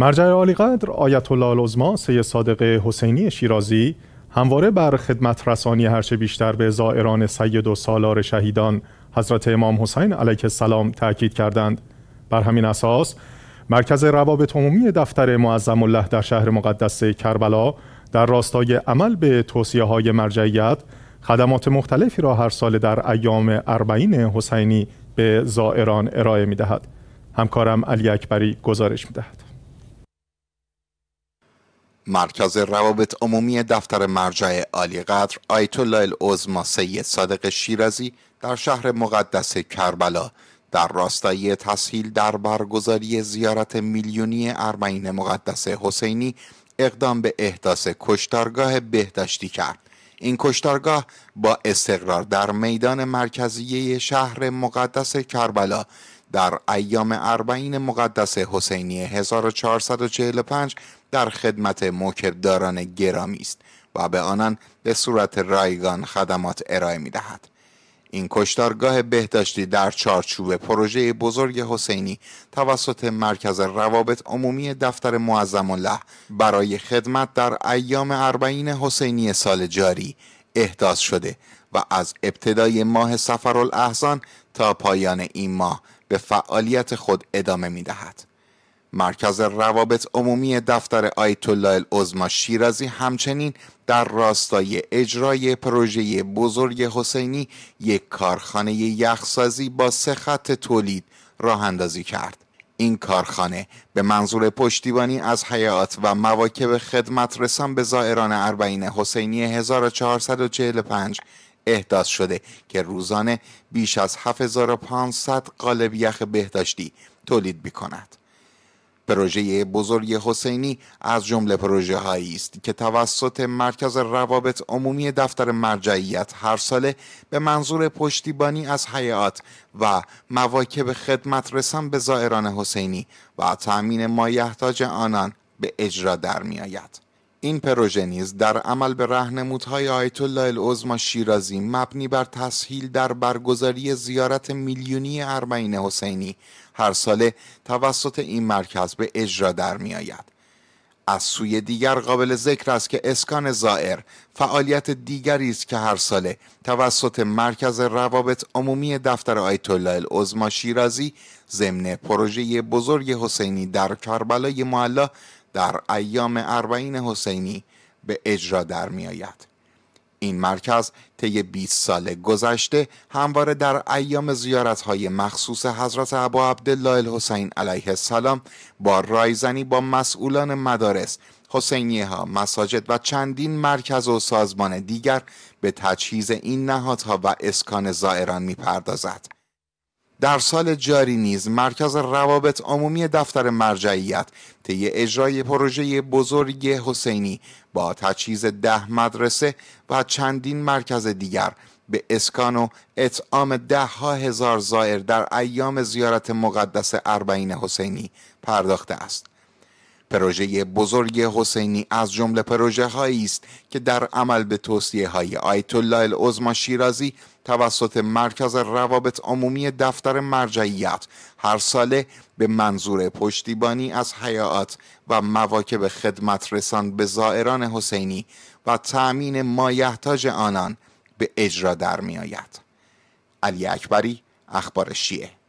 مرجع عالیقدر آیت الله العظما سید صادق حسینی شیرازی همواره بر خدمت رسانی هرچه بیشتر به زائران سید و سالار شهیدان حضرت امام حسین علیه السلام تاکید کردند بر همین اساس مرکز روابط عمومی دفتر معظم الله در شهر مقدس کربلا در راستای عمل به توصیه های مرجعیت خدمات مختلفی را هر سال در ایام اربعین حسینی به زائران ارائه می دهد. همکارم علی اکبری گزارش می دهد. مرکز روابط عمومی دفتر مرجع عالی قدر آیت الله سید صادق شیرازی در شهر مقدس کربلا در راستای تسهیل در برگزاری زیارت میلیونی ارمین مقدس حسینی اقدام به احداث کشتارگاه بهداشتی کرد این کشتارگاه با استقرار در میدان مرکزی شهر مقدس کربلا در ایام اربعین مقدس حسینی 1445 در خدمت موکبداران گرامی است و به آنان به صورت رایگان خدمات ارائه می دهد. این کشتارگاه بهداشتی در چارچوب پروژه بزرگ حسینی توسط مرکز روابط عمومی دفتر معظم الله برای خدمت در ایام اربعین حسینی سال جاری احداث شده و از ابتدای ماه سفر الاحزان تا پایان این ماه به فعالیت خود ادامه می دهد. مرکز روابط عمومی دفتر آیت الله العظما شیرازی همچنین در راستای اجرای پروژه بزرگ حسینی یک کارخانه یخسازی با سه خط تولید راه اندازی کرد. این کارخانه به منظور پشتیبانی از حیات و مواکب خدمت رسان به زائران اربعین حسینی 1445 احداث شده که روزانه بیش از 7500 قالب یخ بهداشتی تولید می کند. پروژه بزرگ حسینی از جمله پروژه هایی است که توسط مرکز روابط عمومی دفتر مرجعیت هر ساله به منظور پشتیبانی از حیات و مواکب خدمت رسان به زائران حسینی و تأمین مایحتاج آنان به اجرا در می آید. این پروژه نیز در عمل به رهنمودهای آیت الله العظما شیرازی مبنی بر تسهیل در برگزاری زیارت میلیونی ارمین حسینی هر ساله توسط این مرکز به اجرا در می آید. از سوی دیگر قابل ذکر است که اسکان زائر فعالیت دیگری است که هر ساله توسط مرکز روابط عمومی دفتر آیت الله العظما شیرازی ضمن پروژه بزرگ حسینی در کربلای معلا در ایام اربعین حسینی به اجرا در می آید. این مرکز طی 20 سال گذشته همواره در ایام زیارتهای مخصوص حضرت عبا عبدالله الحسین علیه السلام با رایزنی با مسئولان مدارس حسینیه ها، مساجد و چندین مرکز و سازمان دیگر به تجهیز این نهادها و اسکان زائران می پردازد. در سال جاری نیز مرکز روابط عمومی دفتر مرجعیت طی اجرای پروژه بزرگ حسینی با تجهیز ده مدرسه و چندین مرکز دیگر به اسکان و اطعام ده ها هزار زائر در ایام زیارت مقدس اربعین حسینی پرداخته است پروژه بزرگ حسینی از جمله پروژه هایی است که در عمل به توصیه های آیت الله العظما شیرازی توسط مرکز روابط عمومی دفتر مرجعیت هر ساله به منظور پشتیبانی از حیات و مواکب خدمت رسان به زائران حسینی و تأمین مایحتاج آنان به اجرا در می آید. علی اکبری اخبار شیعه